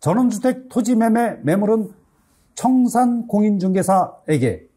전원주택 토지 매매 매물은 청산 공인중개사에게